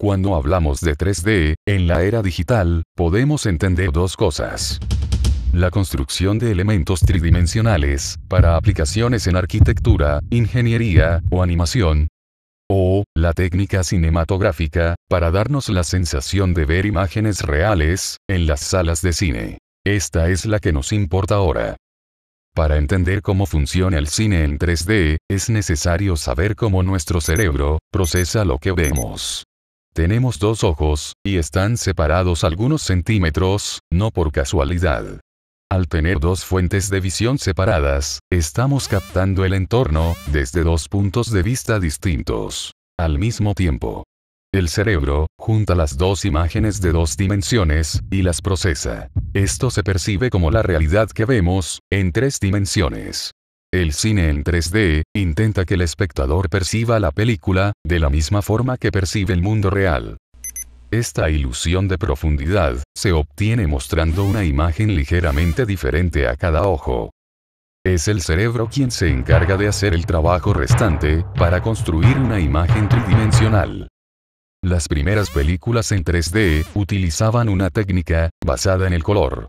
Cuando hablamos de 3D, en la era digital, podemos entender dos cosas. La construcción de elementos tridimensionales, para aplicaciones en arquitectura, ingeniería o animación. O, la técnica cinematográfica, para darnos la sensación de ver imágenes reales, en las salas de cine. Esta es la que nos importa ahora. Para entender cómo funciona el cine en 3D, es necesario saber cómo nuestro cerebro procesa lo que vemos. Tenemos dos ojos, y están separados algunos centímetros, no por casualidad. Al tener dos fuentes de visión separadas, estamos captando el entorno, desde dos puntos de vista distintos. Al mismo tiempo. El cerebro, junta las dos imágenes de dos dimensiones, y las procesa. Esto se percibe como la realidad que vemos, en tres dimensiones. El cine en 3D, intenta que el espectador perciba la película, de la misma forma que percibe el mundo real. Esta ilusión de profundidad, se obtiene mostrando una imagen ligeramente diferente a cada ojo. Es el cerebro quien se encarga de hacer el trabajo restante, para construir una imagen tridimensional. Las primeras películas en 3D utilizaban una técnica, basada en el color.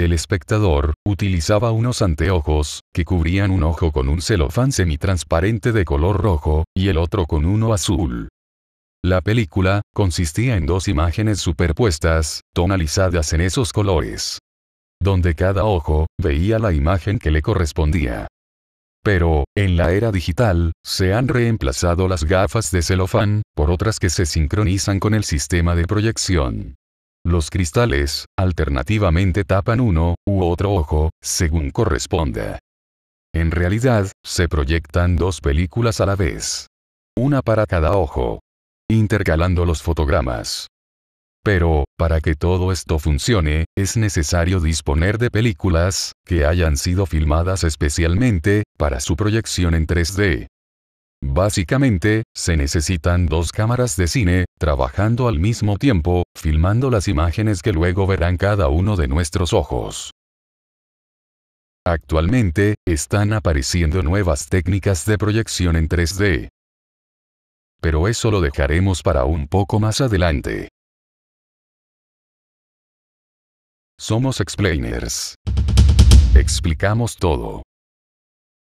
El espectador, utilizaba unos anteojos, que cubrían un ojo con un celofán semitransparente de color rojo, y el otro con uno azul. La película, consistía en dos imágenes superpuestas, tonalizadas en esos colores. Donde cada ojo, veía la imagen que le correspondía. Pero, en la era digital, se han reemplazado las gafas de celofán, por otras que se sincronizan con el sistema de proyección. Los cristales, alternativamente tapan uno u otro ojo, según corresponda. En realidad, se proyectan dos películas a la vez. Una para cada ojo. Intercalando los fotogramas. Pero, para que todo esto funcione, es necesario disponer de películas, que hayan sido filmadas especialmente, para su proyección en 3D. Básicamente, se necesitan dos cámaras de cine, trabajando al mismo tiempo, filmando las imágenes que luego verán cada uno de nuestros ojos. Actualmente, están apareciendo nuevas técnicas de proyección en 3D. Pero eso lo dejaremos para un poco más adelante. Somos explainers. Explicamos todo.